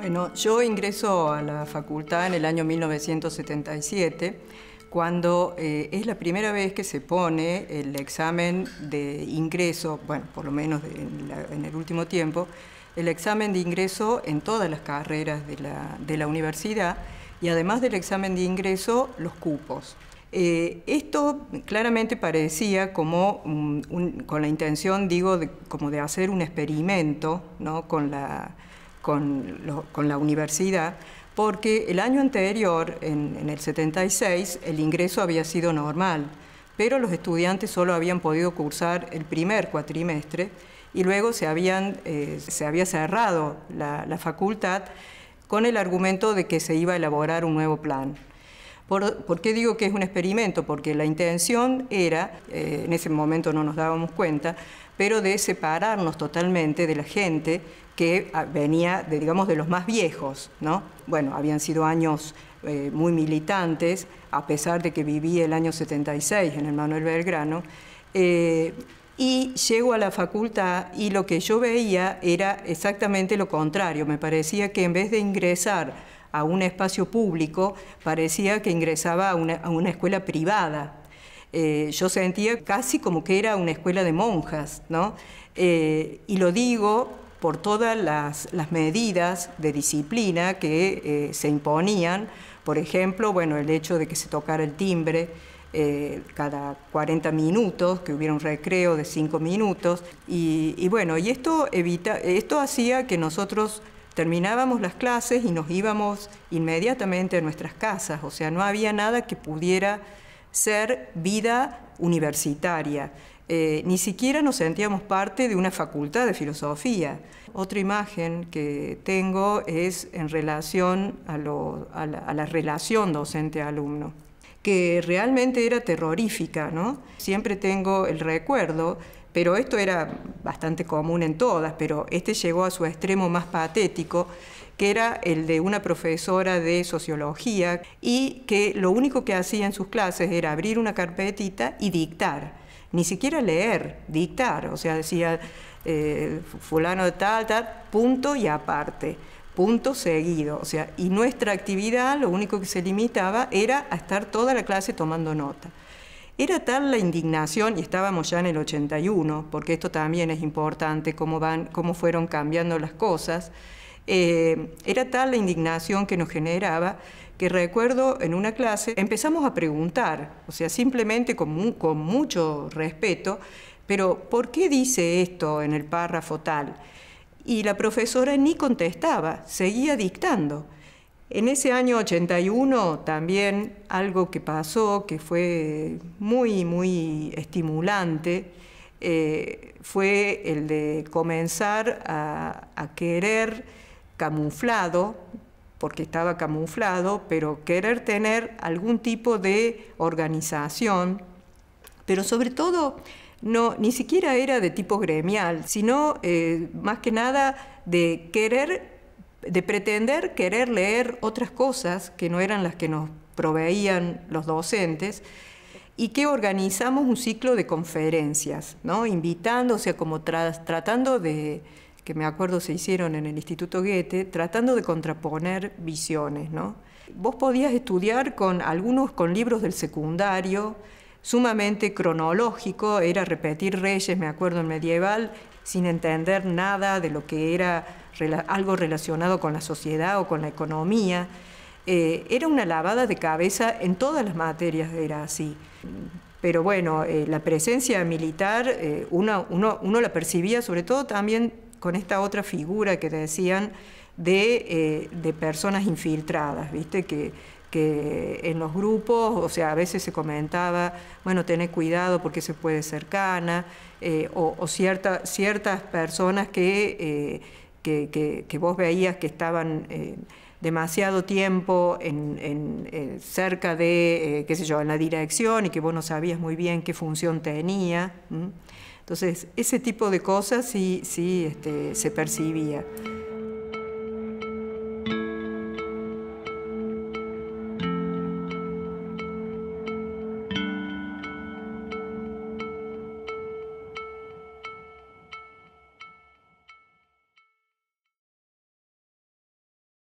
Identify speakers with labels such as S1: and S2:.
S1: Bueno, yo ingreso a la facultad en el año 1977, cuando eh, es la primera vez que se pone el examen de ingreso, bueno, por lo menos en, el último tiempo, el examen de ingreso en todas las carreras de la, universidad y además del examen de ingreso, los cupos. Eh, esto claramente parecía como, con la intención, digo, como de hacer un experimento con la con, la universidad, porque el año anterior, en, el 76, el ingreso había sido normal, pero los estudiantes solo habían podido cursar el primer cuatrimestre y luego se, eh, había cerrado la, facultad con el argumento de que se iba a elaborar un nuevo plan. ¿Por, qué digo que es un experimento? Porque la intención era, eh, en ese momento no nos dábamos cuenta, pero de separarnos totalmente de la gente que ah, venía, de, digamos, de los más viejos, ¿no? Bueno, habían sido años eh, muy militantes, a pesar de que viví el año 76 en el Manuel Belgrano, eh, y llego a la facultad y lo que yo veía era exactamente lo contrario. Me parecía que en vez de ingresar a un espacio público, parecía que ingresaba a una, escuela privada. Eh, yo sentía casi como que era una escuela de monjas, ¿no? y lo digo por todas las, medidas de disciplina que eh, se imponían, por ejemplo, bueno, el hecho de que se tocara el timbre eh, cada 40 minutos, que hubiera un recreo de 5 minutos, y, y bueno, y esto, evita, esto hacía que nosotros terminábamos las clases y nos íbamos inmediatamente a nuestras casas, o sea, no había nada que pudiera ser vida universitaria. Eh, ni siquiera nos sentíamos parte de una facultad de filosofía. Otra imagen que tengo es en relación a, la, a la, relación docente-alumno, que realmente era terrorífica, ¿no? Siempre tengo el recuerdo, pero esto era bastante común en todas, pero este llegó a su extremo más patético, que era el de una profesora de sociología y que lo único que hacía en sus clases era abrir una carpetita y dictar ni siquiera leer, dictar, o sea, decía eh, fulano de tal, tal, punto y aparte, punto seguido, o sea, y nuestra actividad lo único que se limitaba era a estar toda la clase tomando nota. Era tal la indignación, y estábamos ya en el 81, porque esto también es importante, cómo, van, cómo fueron cambiando las cosas, eh, era tal la indignación que nos generaba que recuerdo en una clase empezamos a preguntar, o sea, simplemente con, mucho respeto, pero ¿por qué dice esto en el párrafo tal? Y la profesora ni contestaba, seguía dictando. En ese año 81 también algo que pasó que fue muy, muy estimulante eh, fue el de comenzar a querer camuflado, porque estaba camuflado, pero querer tener algún tipo de organización, pero sobre todo no, ni siquiera era de tipo gremial, sino eh, más que nada de querer, de pretender querer leer otras cosas que no eran las que nos proveían los docentes y que organizamos un ciclo de conferencias, ¿no? invitándose o como tratando de, que me acuerdo se hicieron en el Instituto Goethe, tratando de contraponer visiones. ¿no? Vos podías estudiar con algunos con libros del secundario, sumamente cronológico, era repetir reyes, me acuerdo en medieval, sin entender nada de lo que era algo relacionado con la sociedad o con la economía. Eh, era una lavada de cabeza en todas las materias, era así. Pero bueno, eh, la presencia militar, eh, uno la percibía sobre todo también con esta otra figura que te decían eh, de, personas infiltradas, ¿viste? Que, que en los grupos, o sea, a veces se comentaba, bueno, tener cuidado porque se puede ser eh, o, ciertas personas eh, que, vos veías que estaban eh, demasiado tiempo en, cerca de, qué sé yo, en la dirección y que vos no sabías muy bien qué función tenía. Entonces, ese tipo de cosas sí, sí este, se percibía.